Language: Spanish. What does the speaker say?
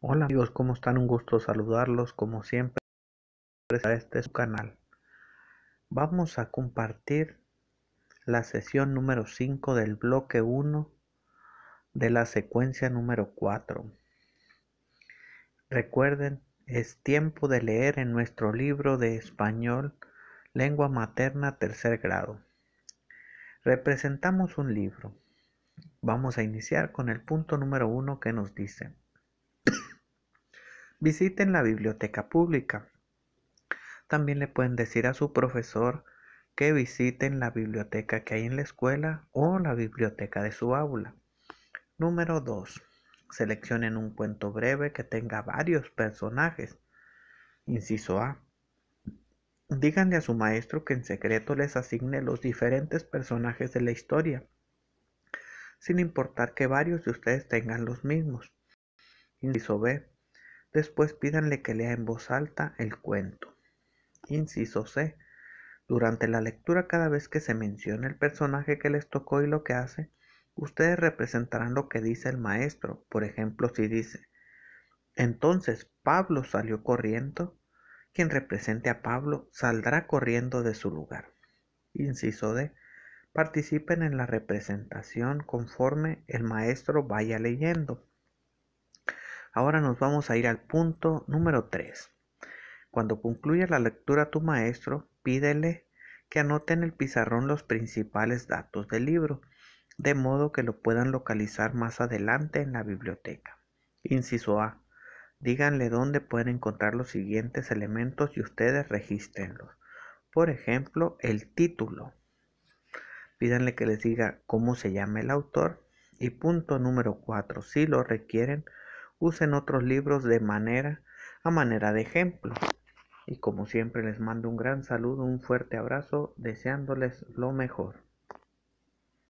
Hola amigos, ¿cómo están? Un gusto saludarlos como siempre a este canal. Vamos a compartir la sesión número 5 del bloque 1 de la secuencia número 4. Recuerden, es tiempo de leer en nuestro libro de español, lengua materna tercer grado. Representamos un libro. Vamos a iniciar con el punto número 1 que nos dice visiten la biblioteca pública. También le pueden decir a su profesor que visiten la biblioteca que hay en la escuela o la biblioteca de su aula. Número 2. Seleccionen un cuento breve que tenga varios personajes. Inciso A. Díganle a su maestro que en secreto les asigne los diferentes personajes de la historia, sin importar que varios de ustedes tengan los mismos. Inciso B. Después pídanle que lea en voz alta el cuento. Inciso C. Durante la lectura, cada vez que se mencione el personaje que les tocó y lo que hace, ustedes representarán lo que dice el maestro. Por ejemplo, si dice, entonces Pablo salió corriendo, quien represente a Pablo saldrá corriendo de su lugar. Inciso D. Participen en la representación conforme el maestro vaya leyendo. Ahora nos vamos a ir al punto número 3. Cuando concluya la lectura a tu maestro, pídele que anote en el pizarrón los principales datos del libro, de modo que lo puedan localizar más adelante en la biblioteca. Inciso A. Díganle dónde pueden encontrar los siguientes elementos y ustedes registrenlos. Por ejemplo, el título. Pídanle que les diga cómo se llama el autor. Y punto número 4. Si lo requieren, usen otros libros de manera a manera de ejemplo. Y como siempre les mando un gran saludo, un fuerte abrazo, deseándoles lo mejor.